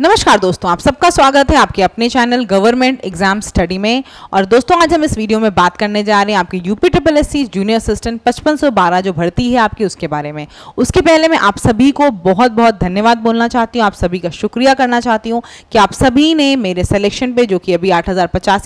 नमस्कार दोस्तों आप सबका स्वागत है आपके अपने चैनल गवर्नमेंट एग्जाम स्टडी में और दोस्तों आज हम इस वीडियो में बात करने जा रहे हैं आपके UP triple S C junior assistant 5512 जो भर्ती है आपकी उसके बारे में उसके पहले मैं आप सभी को बहुत बहुत धन्यवाद बोलना चाहती हूँ आप सभी का शुक्रिया करना चाहती हूँ कि आप सभी ने मेरे सेलेक्शन पर जो कि अभी आठ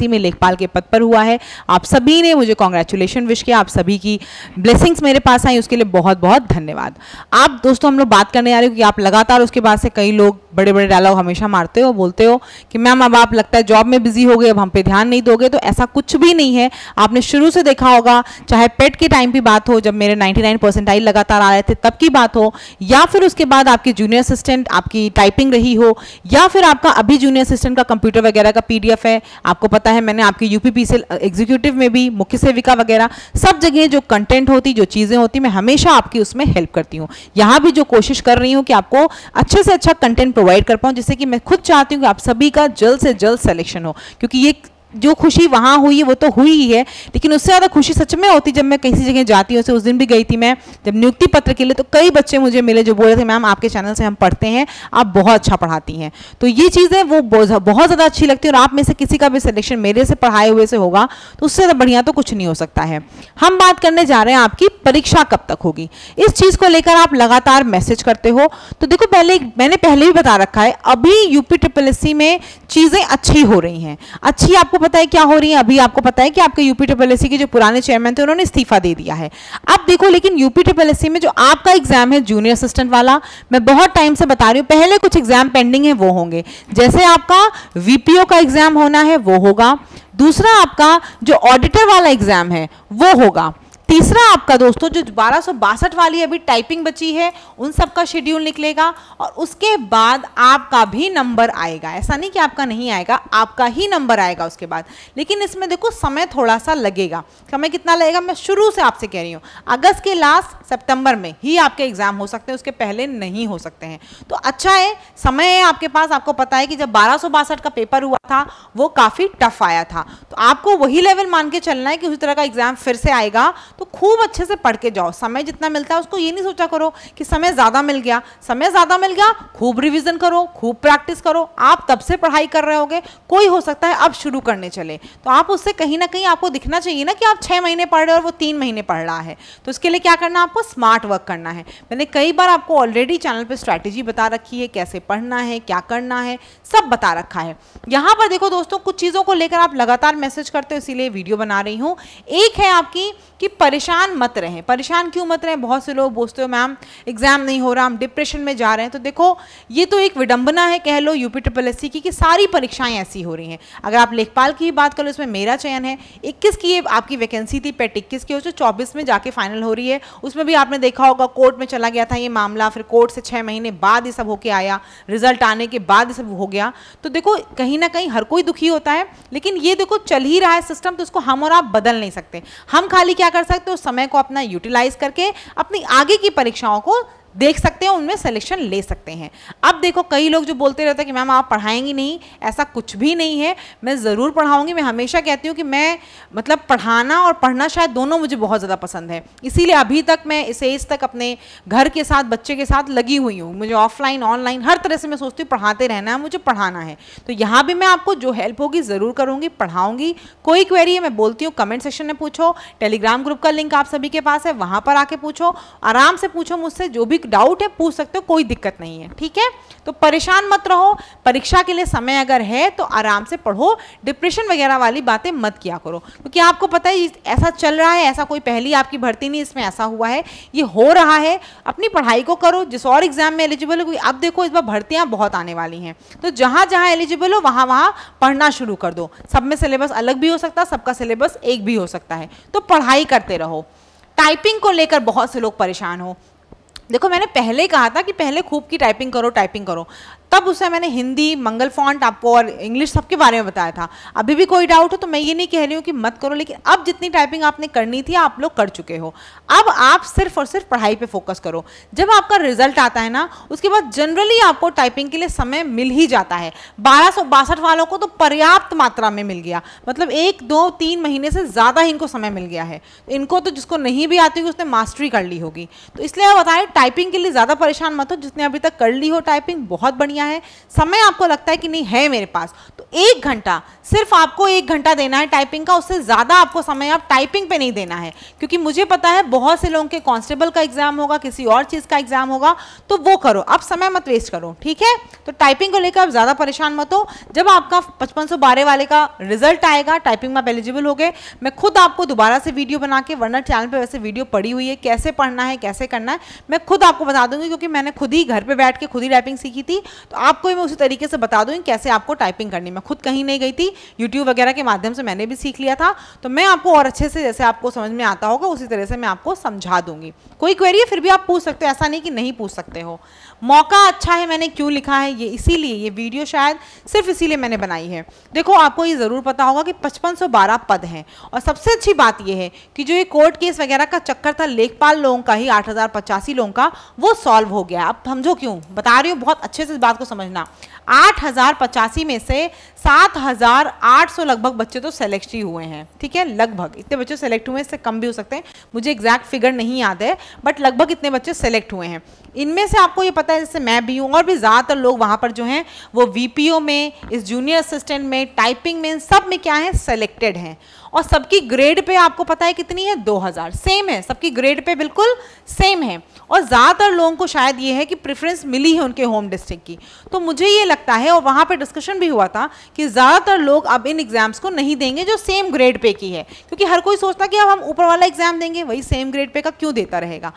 में लेखपाल के पद पर हुआ है आप सभी ने मुझे कॉन्ग्रेचुलेशन विश किया आप सभी की ब्लेसिंग्स मेरे पास आई उसके लिए बहुत बहुत धन्यवाद आप दोस्तों हम लोग बात करने जा रहे हो कि आप लगातार उसके बाद से कई लोग बड़े बड़े डायलॉग हमेशा मारते हो बोलते हो कि मैम अब आप लगता है जॉब में बिजी हो गए अब हम पे ध्यान नहीं दोगे तो ऐसा कुछ भी नहीं है आपने शुरू से देखा होगा चाहे पेट के टाइम की बात हो जब मेरे नाइन्टी लगातार आ रहे थे तब की बात हो या फिर उसके बाद आपके जूनियर असिस्टेंट आपकी टाइपिंग रही हो या फिर आपका अभी जूनियर असिस्टेंट का कंप्यूटर वगैरह का पीडीएफ है आपको पता है मैंने आपकी यूपीपी एग्जीक्यूटिव में भी मुख्य सेविका वगैरह सब जगह जो कंटेंट होती जो चीज़ें होती मैं हमेशा आपकी उसमें हेल्प करती हूँ यहां भी जो कोशिश कर रही हूं कि आपको अच्छे से अच्छा कंटेंट प्रोवाइड कर पाऊं जिससे जिससे कि मैं खुद चाहती हूँ कि आप सभी का जल्द से जल्द सेलेक्शन हो क्योंकि ये जो खुशी वहाँ हुई है वो तो हुई ही है लेकिन उससे ज़्यादा खुशी सच में होती जब मैं किसी जगह जाती हूँ उस दिन भी गई थी मैं जब नियुक्ति पत्र के लिए तो कई बच्चे मुझे मिले जो बोल रहे थे मैम आपके चैनल से हम पढ़ते हैं आप बहुत अच्छा पढ़ाती हैं तो ये चीज़ें वो बहुत ज़्यादा अच्छी लगती है और आप में से किसी का भी सिलेक्शन मेरे से पढ़ाए हुए से होगा तो उससे ज़्यादा बढ़िया तो कुछ नहीं हो सकता है हम बात करने जा रहे हैं आपकी परीक्षा कब तक होगी इस चीज़ को लेकर आप लगातार मैसेज करते हो तो देखो पहले मैंने पहले भी बता रखा है अभी यूपी ट्रिपल में चीज़ें अच्छी हो रही हैं अच्छी आपको पता है क्या हो रही है अभी आपको पता है कि आपके यूपी ट्रिपलएससी के जो पुराने चेयरमैन थे उन्होंने इस्तीफा दे दिया है अब देखो लेकिन यूपी ट्रिपलएससी में जो आपका एग्जाम है जूनियर असिस्टेंट वाला मैं बहुत टाइम से बता रही हूँ पहले कुछ एग्जाम पेंडिंग है वो होंगे जैसे आपका वीपीओ का एग्जाम होना है वो होगा दूसरा आपका जो ऑडिटर वाला एग्जाम है वो होगा तीसरा आपका दोस्तों जो बारह वाली अभी टाइपिंग बची है उन सब का शेड्यूल निकलेगा और उसके बाद आपका भी नंबर आएगा ऐसा नहीं कि आपका नहीं आएगा आपका ही नंबर आएगा उसके बाद लेकिन इसमें देखो समय थोड़ा सा लगेगा समय कितना लगेगा मैं शुरू से आपसे कह रही हूँ अगस्त के लास्ट सेप्टेम्बर में ही आपके एग्जाम हो सकते हैं उसके पहले नहीं हो सकते हैं तो अच्छा है समय है आपके पास आपको पता है कि जब बारह का पेपर हुआ था वो काफ़ी टफ आया था तो आपको वही लेवल मान के चलना है कि उसी तरह का एग्जाम फिर से आएगा तो तो खूब अच्छे से पढ़ के जाओ समय जितना मिलता है उसको ये नहीं सोचा करो कि समय ज़्यादा मिल गया समय ज़्यादा मिल गया खूब रिविज़न करो खूब प्रैक्टिस करो आप तब से पढ़ाई कर रहे होगे कोई हो सकता है अब शुरू करने चले तो आप उससे कहीं ना कहीं आपको दिखना चाहिए ना कि आप छः महीने पढ़ रहे हो और वो तीन महीने पढ़ रहा है तो उसके लिए क्या करना आपको स्मार्ट वर्क करना है मैंने कई बार आपको ऑलरेडी चैनल पर स्ट्रैटेजी बता रखी है कैसे पढ़ना है क्या करना है सब बता रखा है यहाँ पर देखो दोस्तों कुछ चीज़ों को लेकर आप लगातार मैसेज करते हो इसीलिए वीडियो बना रही हूँ एक है आपकी कि परेशान मत रहें परेशान क्यों मत रहें बहुत से लोग बोलते हो मैम एग्ज़ाम नहीं हो रहा हम डिप्रेशन में जा रहे हैं तो देखो ये तो एक विडंबना है कह लो यूपी ट्रिपल एस की कि सारी परीक्षाएं ऐसी हो रही हैं अगर आप लेखपाल की बात करो इसमें मेरा चयन है इक्कीस की आपकी वैकेंसी थी पेट इक्कीस की हो चौबीस में जाके फाइनल हो रही है उसमें भी आपने देखा होगा कोर्ट में चला गया था ये मामला फिर कोर्ट से छः महीने बाद ये सब होके आया रिजल्ट आने के बाद ये सब हो गया तो देखो कहीं ना कहीं हर कोई दुखी होता है लेकिन ये देखो चल ही रहा है सिस्टम तो उसको हम और आप बदल नहीं सकते हम खाली क्या कर सकते सकते हो समय को अपना यूटिलाइज करके अपनी आगे की परीक्षाओं को देख सकते हैं उनमें सिलेक्शन ले सकते हैं अब देखो कई लोग जो बोलते रहते हैं कि मैम आप पढ़ाएंगी नहीं ऐसा कुछ भी नहीं है मैं ज़रूर पढ़ाऊँगी मैं हमेशा कहती हूँ कि मैं मतलब पढ़ाना और पढ़ना शायद दोनों मुझे बहुत ज़्यादा पसंद है इसीलिए अभी तक मैं इस एज तक अपने घर के साथ बच्चे के साथ लगी हुई हूँ मुझे ऑफलाइन ऑनलाइन हर तरह से मैं सोचती हूँ पढ़ाते रहना है मुझे पढ़ाना है तो यहाँ भी मैं आपको जो हेल्प होगी ज़रूर करूँगी पढ़ाऊँगी कोई क्वेरी है मैं बोलती हूँ कमेंट सेक्शन में पूछो टेलीग्राम ग्रुप का लिंक आप सभी के पास है वहाँ पर आके पूछो आराम से पूछो मुझसे जो भी डाउट है पूछ सकते हो कोई दिक्कत नहीं है ठीक है तो परेशान मत रहो परीक्षा के लिए समय अगर है तो आराम से पढ़ो डिप्रेशन वगैरह वाली बातें मत किया करो क्योंकि तो आपको पता है ऐसा चल रहा है ऐसा कोई पहली आपकी भर्ती नहीं इसमें ऐसा हुआ है ये हो रहा है अपनी पढ़ाई को करो जिस और एग्जाम में एलिजिबल हो अब देखो इस बार भर्तियाँ बहुत आने वाली हैं तो जहाँ जहाँ एलिजिबल हो वहाँ वहाँ पढ़ना शुरू कर दो सब में सिलेबस अलग भी हो सकता है सबका सिलेबस एक भी हो सकता है तो पढ़ाई करते रहो टाइपिंग को लेकर बहुत से लोग परेशान हो देखो मैंने पहले कहा था कि पहले खूब की टाइपिंग करो टाइपिंग करो तब उसे मैंने हिंदी मंगल फॉन्ट आपको और इंग्लिश सबके बारे में बताया था अभी भी कोई डाउट हो तो मैं ये नहीं कह रही हूँ कि मत करो लेकिन अब जितनी टाइपिंग आपने करनी थी आप लोग कर चुके हो अब आप सिर्फ और सिर्फ पढ़ाई पर फोकस करो जब आपका रिजल्ट आता है ना उसके बाद जनरली आपको टाइपिंग के लिए समय मिल ही जाता है बारह वालों को तो पर्याप्त मात्रा में मिल गया मतलब एक दो तीन महीने से ज़्यादा इनको समय मिल गया है इनको तो जिसको नहीं भी आती होगी उसने मास्टरी कर ली होगी तो इसलिए बताएं टाइपिंग के लिए ज़्यादा परेशान मत हो जिसने अभी तक कर ली हो टाइपिंग बहुत बढ़िया किया है समय आपको लगता है कि नहीं है मेरे पास तो एक घंटा सिर्फ आपको एक घंटा देना है टाइपिंग का उससे ज़्यादा आपको समय आप टाइपिंग पे नहीं देना है क्योंकि मुझे पता है बहुत से लोगों के कॉन्स्टेबल का एग्जाम होगा किसी और चीज़ का एग्जाम होगा तो वो करो आप समय मत वेस्ट करो ठीक है तो टाइपिंग को लेकर आप ज़्यादा परेशान मत हो जब आपका पचपन वाले का रिजल्ट आएगा टाइपिंग में आप एलिजिबल हो गए मैं खुद आपको दोबारा से वीडियो बना के वर्नर चैनल पर वैसे वीडियो पड़ी हुई है कैसे पढ़ना है कैसे करना है मैं खुद आपको बता दूंगी क्योंकि मैंने खुद ही घर पर बैठ के खुद ही टाइपिंग सीखी थी तो आपको मैं उसी तरीके से बता दूँ कैसे आपको टाइपिंग करनी मैं खुद कहीं नहीं गई थी यूट्यूब वगैरह के माध्यम से मैंने भी सीख लिया था तो मैं आपको और अच्छे से जैसे आपको समझ में आता होगा उसी तरह से मैं आपको समझा दूंगी कोई क्वेरी है फिर भी आप पूछ सकते हो ऐसा नहीं कि नहीं पूछ सकते हो मौका अच्छा है मैंने क्यों लिखा है ये इसीलिए ये वीडियो शायद सिर्फ इसीलिए मैंने बनाई है देखो आपको ये ज़रूर पता होगा कि 5512 पद हैं और सबसे अच्छी बात ये है कि जो ये कोर्ट केस वगैरह का चक्कर था लेखपाल लोगों का ही आठ लोगों का वो सॉल्व हो गया अब समझो क्यों बता रही हूँ बहुत अच्छे से इस बात को समझना आठ में से सात हजार आठ सौ लगभग बच्चे तो सेलेक्ट ही हुए हैं ठीक है लगभग इतने बच्चे सेलेक्ट हुए हैं इससे कम भी हो सकते हैं मुझे एग्जैक्ट फिगर नहीं याद है बट लगभग इतने बच्चे सेलेक्ट हुए हैं इनमें से आपको ये पता है जैसे मैं भी हूँ और भी ज़्यादातर लोग वहाँ पर जो हैं वो वीपीओ में इस जूनियर असिस्टेंट में टाइपिंग में सब में क्या है सेलेक्टेड हैं और सबकी ग्रेड पे आपको पता है कितनी है 2000 सेम है सबकी ग्रेड पे बिल्कुल सेम है और ज़्यादातर लोगों को शायद ये है कि प्रेफरेंस मिली है उनके होम डिस्ट्रिक्ट की तो मुझे ये लगता है और वहाँ पर डिस्कशन भी हुआ था कि ज़्यादातर लोग अब इन एग्ज़ाम्स को नहीं देंगे जो सेम ग्रेड पे की है क्योंकि हर कोई सोचता कि अब हम ऊपर वाला एग्ज़ाम देंगे वही सेम ग्रेड पे का क्यों देता रहेगा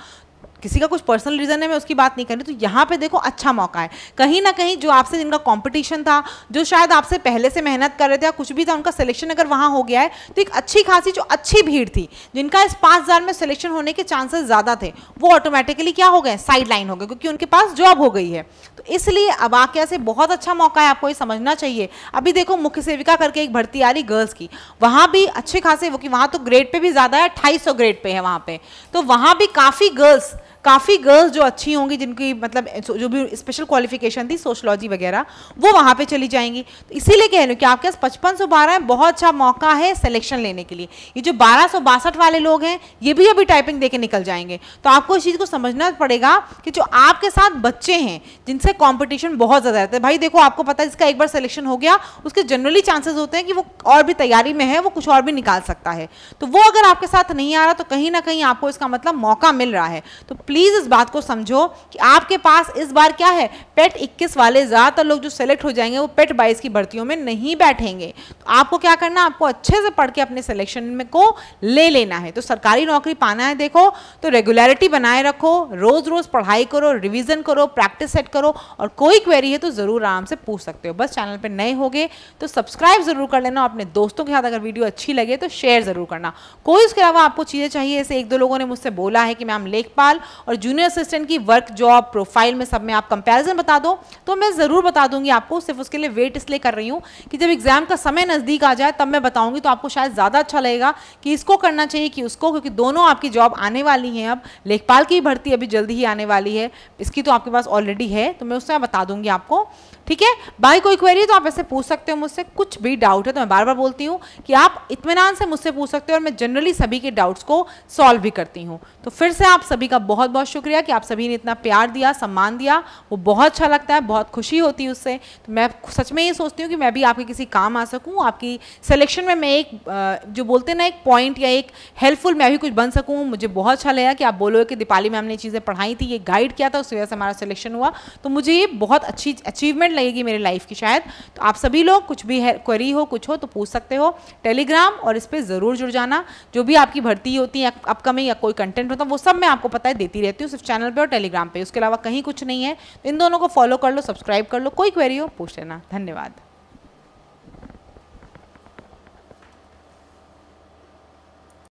किसी का कुछ पर्सनल रीज़न है मैं उसकी बात नहीं कर रही तो यहाँ पे देखो अच्छा मौका है कहीं ना कहीं जो आपसे जिनका कंपटीशन था जो शायद आपसे पहले से मेहनत कर रहे थे या कुछ भी था उनका सिलेक्शन अगर वहाँ हो गया है तो एक अच्छी खासी जो अच्छी भीड़ थी जिनका इस पाँच हज़ार में सिलेक्शन होने के चांसेस ज़्यादा थे वो ऑटोमेटिकली क्या हो गए साइड लाइन हो गए क्योंकि उनके पास जॉब हो गई है तो इसलिए अब आकया से बहुत अच्छा मौका है आपको ये समझना चाहिए अभी देखो मुख्य सेविका करके एक भर्ती आ रही गर्ल्स की वहाँ भी अच्छे खासे वो कि वहाँ तो ग्रेड पे भी ज़्यादा है अट्ठाईस ग्रेड पे है वहाँ पे तो वहाँ भी काफ़ी गर्ल्स काफ़ी गर्ल्स जो अच्छी होंगी जिनकी मतलब जो भी स्पेशल क्वालिफिकेशन थी सोशलॉजी वगैरह वो वहाँ पे चली जाएंगी तो इसीलिए कह रही हूँ कि आपके पास पचपन सौ बारह बहुत अच्छा मौका है सिलेक्शन लेने के लिए ये जो बारह सौ बासठ वाले लोग हैं ये भी अभी टाइपिंग दे के निकल जाएंगे तो आपको इस चीज़ को समझना पड़ेगा कि जो आपके साथ बच्चे हैं जिनसे कॉम्पिटिशन बहुत ज़्यादा रहता है भाई देखो आपको पता है जिसका एक बार सिलेक्शन हो गया उसके जनरली चांसेस होते हैं कि वो और भी तैयारी में है वो कुछ और भी निकाल सकता है तो वो अगर आपके साथ नहीं आ रहा तो कहीं ना कहीं आपको इसका मतलब मौका मिल रहा है तो प्लीज़ इस बात को समझो कि आपके पास इस बार क्या है पेट 21 वाले ज़्यादातर लोग जो सेलेक्ट हो जाएंगे वो पेट 22 की भर्तियों में नहीं बैठेंगे तो आपको क्या करना आपको अच्छे से पढ़ के अपने सिलेक्शन में को ले लेना है तो सरकारी नौकरी पाना है देखो तो रेगुलरिटी बनाए रखो रोज़ रोज़ पढ़ाई करो रिविज़न करो प्रैक्टिस सेट करो और कोई क्वेरी है तो ज़रूर आराम से पूछ सकते हो बस चैनल पर नए होगे तो सब्सक्राइब ज़रूर कर लेना अपने दोस्तों के साथ अगर वीडियो अच्छी लगे तो शेयर ज़रूर करना कोई उसके अलावा आपको चीज़ें चाहिए ऐसे एक दो लोगों ने मुझसे बोला है कि मैम लेखपाल और जूनियर असिस्टेंट की वर्क जॉब प्रोफाइल में सब में आप कंपैरिजन बता दो तो मैं ज़रूर बता दूंगी आपको सिर्फ उसके लिए वेट इसलिए कर रही हूँ कि जब एग्ज़ाम का समय नज़दीक आ जाए तब मैं बताऊँगी तो आपको शायद ज़्यादा अच्छा लगेगा कि इसको करना चाहिए कि उसको क्योंकि दोनों आपकी जॉब आने वाली हैं अब लेखपाल की भर्ती अभी जल्दी ही आने वाली है इसकी तो आपके पास ऑलरेडी है तो मैं उस समय बता दूंगी आपको ठीक है बाई कोई क्वेरी तो आप ऐसे पूछ सकते हो मुझसे कुछ भी डाउट है तो मैं बार बार बोलती हूँ कि आप इतमान से मुझसे पूछ सकते हो और मैं जनरली सभी के डाउट्स को सॉल्व भी करती हूँ तो फिर से आप सभी का बहुत बहुत बहुत शुक्रिया कि आप सभी ने इतना प्यार दिया सम्मान दिया वो बहुत अच्छा लगता है बहुत खुशी होती है उससे तो मैं सच में ये सोचती हूँ कि मैं भी आपके किसी काम आ सकूँ आपकी सिलेक्शन में मैं एक जो बोलते ना एक पॉइंट या एक हेल्पफुल मैं भी कुछ बन सकूँ मुझे बहुत अच्छा लगा कि आप बोलो कि दीपाली मैम ने चीज़ें पढ़ाई थी ये गाइड किया था उस वजह से हमारा सिलेक्शन हुआ तो मुझे ये बहुत अच्छी अचीवमेंट लगेगी मेरे लाइफ की शायद तो आप सभी लोग कुछ भी है क्वेरी हो कुछ हो तो पूछ सकते हो टेलीग्राम और इस पर ज़रूर जुड़ जाना जो भी आपकी भर्ती होती है अपकमिंग या कोई कंटेंट होता है वो सब मैं आपको पता है देती देती रहती हूँ सिर्फ चैनल पर और टेलीग्राम पर उसके अलावा कहीं कुछ नहीं है तो इन दोनों को फॉलो कर लो सब्सक्राइब कर लो कोई क्वेरी हो पूछ लेना धन्यवाद